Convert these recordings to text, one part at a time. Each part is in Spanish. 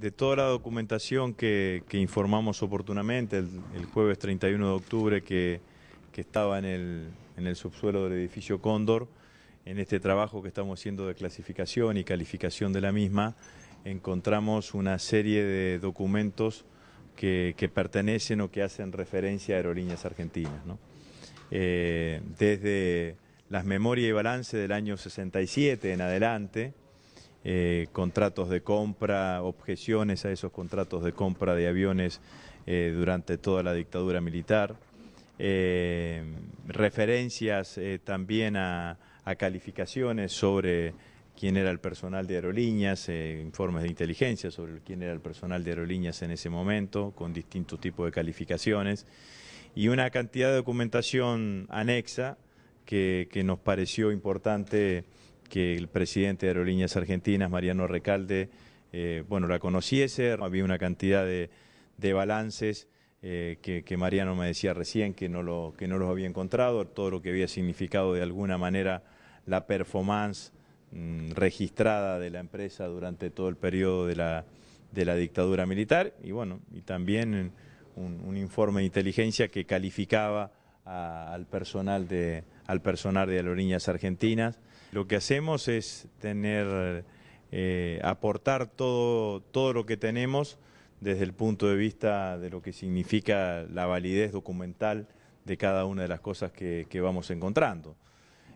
De toda la documentación que, informamos oportunamente el, jueves 31 de octubre que, estaba en el, subsuelo del edificio Cóndor, en este trabajo que estamos haciendo de clasificación y calificación de la misma, encontramos una serie de documentos que, pertenecen o que hacen referencia a aerolíneas argentinas. Eh, desde las memorias y balance del año 67 en adelante, eh, contratos de compra, objeciones a esos contratos de compra de aviones eh, durante toda la dictadura militar, eh, referencias también a, calificaciones sobre quién era el personal de aerolíneas, informes de inteligencia sobre quién era el personal de aerolíneas en ese momento, con distintos tipos de calificaciones, y una cantidad de documentación anexa que nos pareció importante que el presidente de Aerolíneas Argentinas, Mariano Recalde, eh, bueno, la conociese, había una cantidad de, balances eh, que, Mariano me decía recién que no, lo, que no los había encontrado, todo lo que había significado de alguna manera la performance mm, registrada de la empresa durante todo el periodo de la, de la dictadura militar y bueno, y también un, un informe de inteligencia que calificaba al personal de al personal de niñas Argentinas. Lo que hacemos es tener, eh, aportar todo, todo lo que tenemos desde el punto de vista de lo que significa la validez documental de cada una de las cosas que vamos encontrando.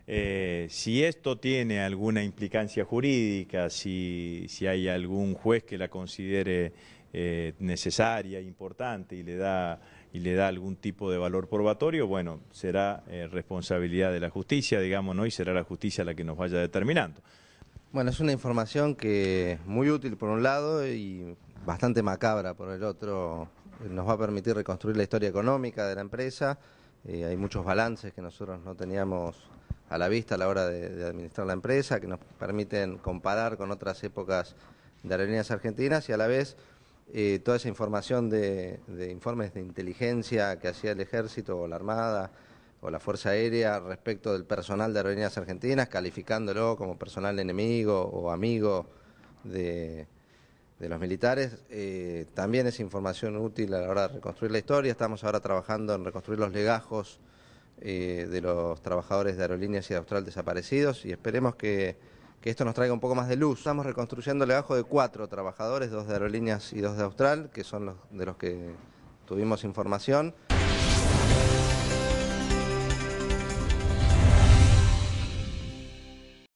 Eh, si esto tiene alguna implicancia jurídica, si, hay algún juez que la considere eh, necesaria, importante y le da y le da algún tipo de valor probatorio, bueno, será eh, responsabilidad de la justicia, digamos, ¿no? y será la justicia la que nos vaya determinando. Bueno, es una información que es muy útil por un lado y bastante macabra por el otro. Nos va a permitir reconstruir la historia económica de la empresa. hay muchos balances que nosotros no teníamos a la vista a la hora de, administrar la empresa, que nos permiten comparar con otras épocas de aerolíneas argentinas y a la vez eh, toda esa información de, informes de inteligencia que hacía el ejército o la armada o la fuerza aérea respecto del personal de aerolíneas argentinas, calificándolo como personal enemigo o amigo de, los militares. Eh, también es información útil a la hora de reconstruir la historia. Estamos ahora trabajando en reconstruir los legajos eh, de los trabajadores de Aerolíneas y de Austral desaparecidos y esperemos que, esto nos traiga un poco más de luz. Estamos reconstruyendo el legajo de cuatro trabajadores, dos de Aerolíneas y dos de Austral, que son los de los que tuvimos información.